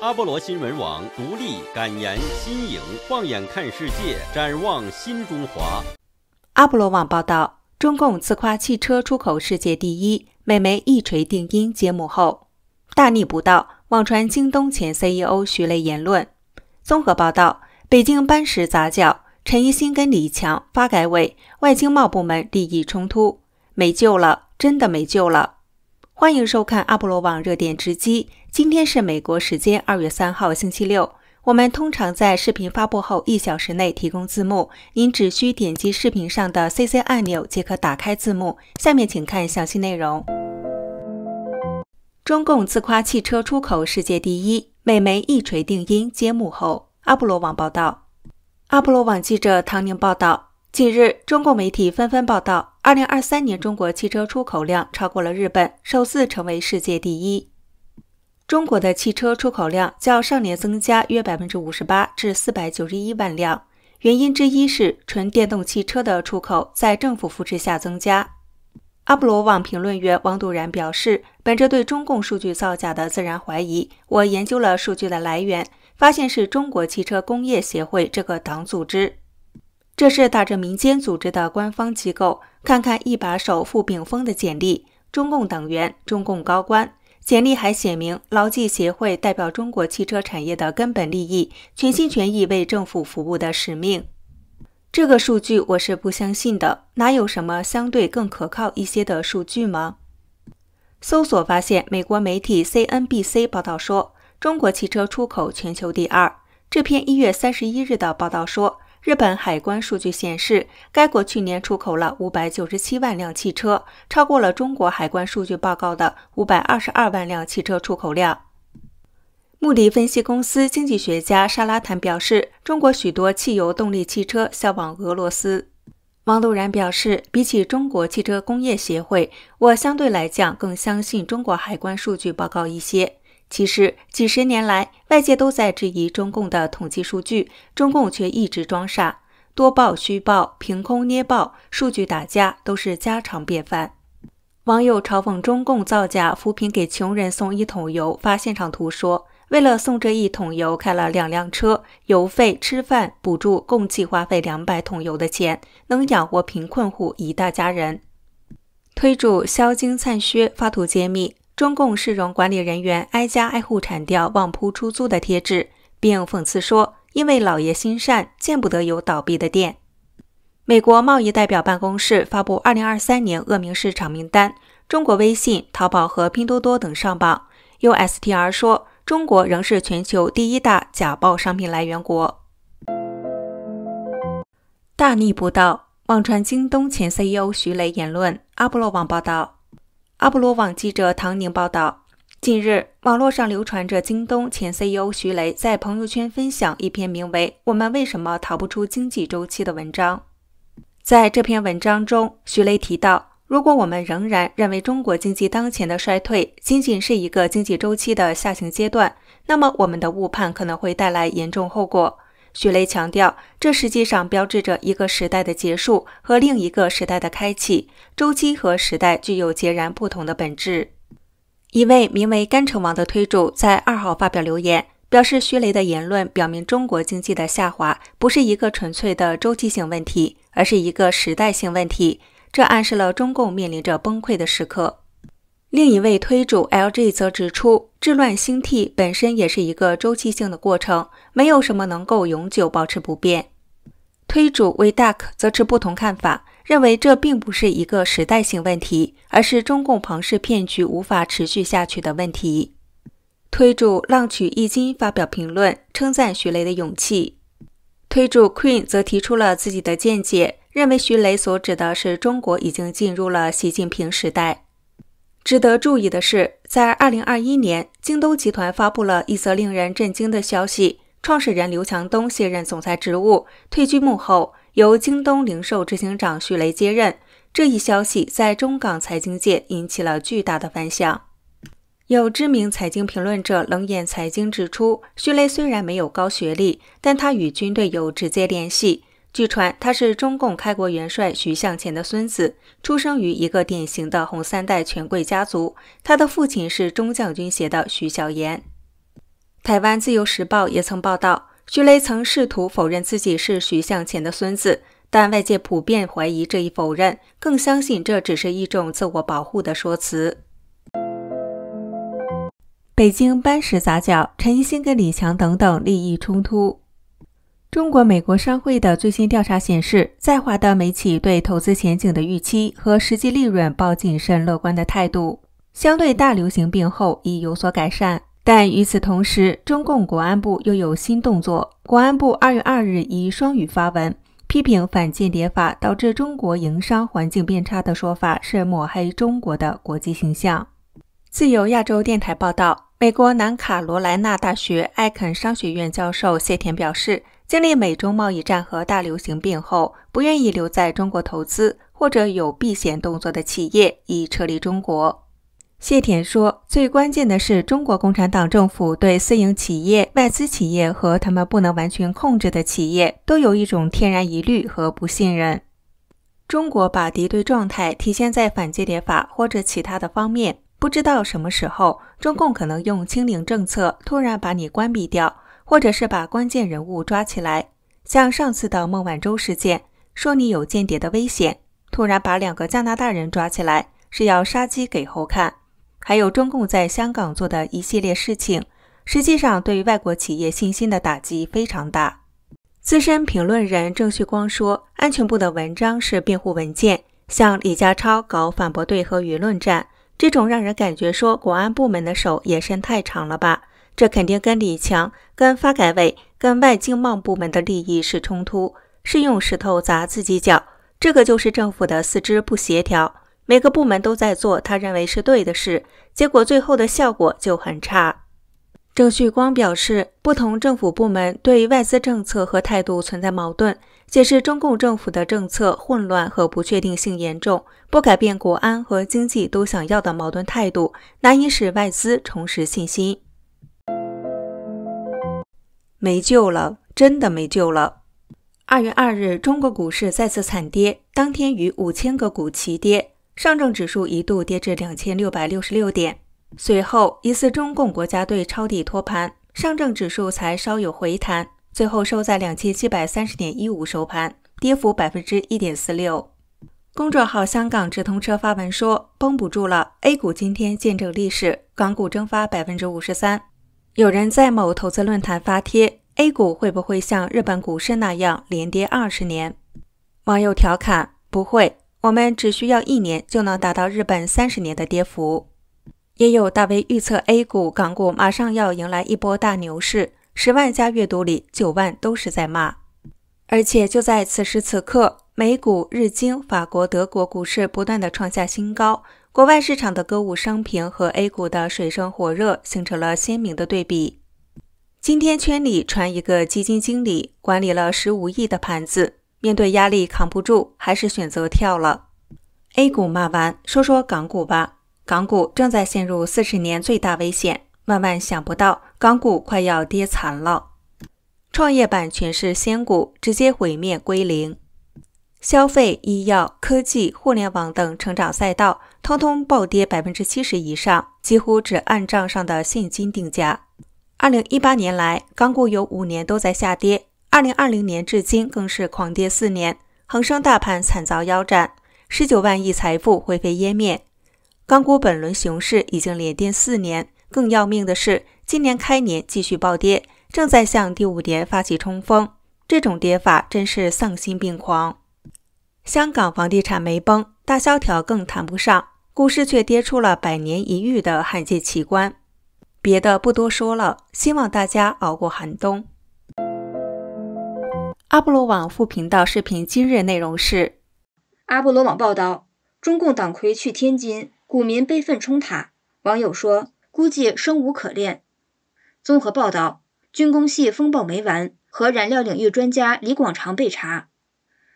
阿波罗新闻网独立感言新颖，放眼看世界，展望新中华。阿波罗网报道：中共自夸汽车出口世界第一，美媒一锤定音揭幕后，大逆不道！网传京东前 CEO 徐雷言论。综合报道：北京班石杂脚，陈一新跟李强，发改委外经贸部门利益冲突，没救了，真的没救了。欢迎收看阿波罗网热点直击。今天是美国时间二月三号星期六。我们通常在视频发布后一小时内提供字幕，您只需点击视频上的 CC 按钮即可打开字幕。下面请看详细内容。中共自夸汽车出口世界第一，美媒一锤定音揭幕后。阿波罗网报道。阿波罗网记者唐宁报道。近日，中共媒体纷纷报道。二零二三年，中国汽车出口量超过了日本，首次成为世界第一。中国的汽车出口量较上年增加约百分之五十八，至四百九十一万辆。原因之一是纯电动汽车的出口在政府扶持下增加。阿布罗网评论员王度然表示：“本着对中共数据造假的自然怀疑，我研究了数据的来源，发现是中国汽车工业协会这个党组织，这是打着民间组织的官方机构。”看看一把手傅炳峰的简历，中共党员，中共高官。简历还写明牢记协会代表中国汽车产业的根本利益，全心全意为政府服务的使命。这个数据我是不相信的，哪有什么相对更可靠一些的数据吗？搜索发现，美国媒体 CNBC 报道说，中国汽车出口全球第二。这篇一月三十一日的报道说。日本海关数据显示，该国去年出口了五百九十七万辆汽车，超过了中国海关数据报告的五百二十二万辆汽车出口量。穆迪分析公司经济学家沙拉坦表示：“中国许多汽油动力汽车销往俄罗斯。”王路然表示：“比起中国汽车工业协会，我相对来讲更相信中国海关数据报告一些。”其实几十年来，外界都在质疑中共的统计数据，中共却一直装傻，多报、虚报、凭空捏报、数据打架都是家常便饭。网友嘲讽中共造假扶贫，给穷人送一桶油，发现场图说，为了送这一桶油，开了两辆车，油费、吃饭、补助共计花费两百桶油的钱，能养活贫困户一大家人。推主萧金灿靴发图揭秘。中共市容管理人员挨家挨户铲掉旺铺出租的贴纸，并讽刺说：“因为老爷心善，见不得有倒闭的店。”美国贸易代表办公室发布2023年恶名市场名单，中国微信、淘宝和拼多多等上榜。USTR 说，中国仍是全球第一大假报商品来源国。大逆不道！网穿京东前 CEO 徐雷言论。阿波罗网报道。阿波罗网记者唐宁报道，近日，网络上流传着京东前 CEO 徐雷在朋友圈分享一篇名为《我们为什么逃不出经济周期》的文章。在这篇文章中，徐雷提到，如果我们仍然认为中国经济当前的衰退仅仅是一个经济周期的下行阶段，那么我们的误判可能会带来严重后果。徐雷强调，这实际上标志着一个时代的结束和另一个时代的开启。周期和时代具有截然不同的本质。一位名为甘城王的推主在二号发表留言，表示徐雷的言论表明中国经济的下滑不是一个纯粹的周期性问题，而是一个时代性问题。这暗示了中共面临着崩溃的时刻。另一位推主 l g 则指出。治乱兴替本身也是一个周期性的过程，没有什么能够永久保持不变。推主为 duck 则持不同看法，认为这并不是一个时代性问题，而是中共庞氏骗局无法持续下去的问题。推主浪曲易经发表评论，称赞徐雷的勇气。推主 queen 则提出了自己的见解，认为徐雷所指的是中国已经进入了习近平时代。值得注意的是。在二零二一年，京东集团发布了一则令人震惊的消息：创始人刘强东卸任总裁职务，退居幕后，由京东零售执行长徐雷接任。这一消息在中港财经界引起了巨大的反响。有知名财经评论者冷眼财经指出，徐雷虽然没有高学历，但他与军队有直接联系。据传，他是中共开国元帅徐向前的孙子，出生于一个典型的“红三代”权贵家族。他的父亲是中将军衔的徐小岩。台湾《自由时报》也曾报道，徐雷曾试图否认自己是徐向前的孙子，但外界普遍怀疑这一否认，更相信这只是一种自我保护的说辞。北京搬石砸脚，陈一新跟李强等等利益冲突。中国美国商会的最新调查显示，在华的美企对投资前景的预期和实际利润抱谨慎乐观的态度，相对大流行病后已有所改善。但与此同时，中共国安部又有新动作。国安部二月二日以双语发文，批评反间谍法导致中国营商环境变差的说法是抹黑中国的国际形象。自由亚洲电台报道，美国南卡罗莱纳大学艾肯商学院教授谢田表示。经历美中贸易战和大流行病后，不愿意留在中国投资或者有避险动作的企业已撤离中国。谢田说，最关键的是中国共产党政府对私营企业、外资企业和他们不能完全控制的企业都有一种天然疑虑和不信任。中国把敌对状态体现在反间谍法或者其他的方面，不知道什么时候中共可能用清零政策突然把你关闭掉。或者是把关键人物抓起来，像上次的孟晚舟事件，说你有间谍的危险，突然把两个加拿大人抓起来，是要杀鸡给猴看。还有中共在香港做的一系列事情，实际上对外国企业信心的打击非常大。资深评论人郑旭光说：“安全部的文章是辩护文件，像李家超搞反驳队和舆论战，这种让人感觉说国安部门的手也伸太长了吧。”这肯定跟李强、跟发改委、跟外经贸部门的利益是冲突，是用石头砸自己脚。这个就是政府的四肢不协调，每个部门都在做他认为是对的事，结果最后的效果就很差。郑旭光表示，不同政府部门对外资政策和态度存在矛盾，解释中共政府的政策混乱和不确定性严重，不改变国安和经济都想要的矛盾态度，难以使外资重拾信心。没救了，真的没救了。二月二日，中国股市再次惨跌，当天逾五千个股齐跌，上证指数一度跌至两千六百六十六点，随后疑似中共国家队抄底托盘，上证指数才稍有回弹，最后收在两千七百三十点一五收盘，跌幅百分之一点四六。公众号“香港直通车”发文说，绷不住了，A 股今天见证历史，港股蒸发百分之五十三。有人在某投资论坛发帖：“A 股会不会像日本股市那样连跌二十年？”网友调侃：“不会，我们只需要一年就能达到日本三十年的跌幅。”也有大 V 预测 A 股、港股马上要迎来一波大牛市。十万加阅读里，九万都是在骂。而且就在此时此刻。美股、日经、法国、德国股市不断的创下新高，国外市场的歌舞升平和 A 股的水深火热形成了鲜明的对比。今天圈里传一个基金经理管理了十五亿的盘子，面对压力扛不住，还是选择跳了。A 股骂完，说说港股吧。港股正在陷入四十年最大危险，万万想不到港股快要跌残了。创业板全是仙股，直接毁灭归零。消费、医药、科技、互联网等成长赛道，通通暴跌百分之七十以上，几乎只按账上的现金定价。二零一八年来，港股有五年都在下跌，二零二零年至今更是狂跌四年，恒生大盘惨遭腰斩，十九万亿财富灰飞烟灭。港股本轮熊市已经连跌四年，更要命的是，今年开年继续暴跌，正在向第五跌发起冲锋，这种跌法真是丧心病狂。香港房地产没崩，大萧条更谈不上，股市却跌出了百年一遇的罕见奇观。别的不多说了，希望大家熬过寒冬。阿波罗网副频道视频今日内容是：阿波罗网报道，中共党魁去天津，股民悲愤冲塔，网友说估计生无可恋。综合报道，军工系风暴没完，核燃料领域专家李广长被查，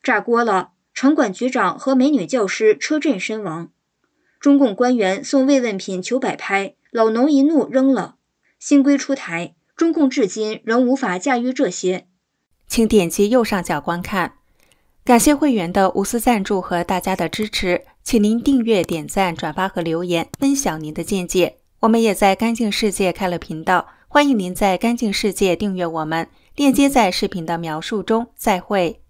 炸锅了。城管局长和美女教师车震身亡，中共官员送慰问品求摆拍，老农一怒扔了。新规出台，中共至今仍无法驾驭这些。请点击右上角观看。感谢会员的无私赞助和大家的支持，请您订阅、点赞、转发和留言，分享您的见解。我们也在干净世界开了频道，欢迎您在干净世界订阅我们。链接在视频的描述中。再会。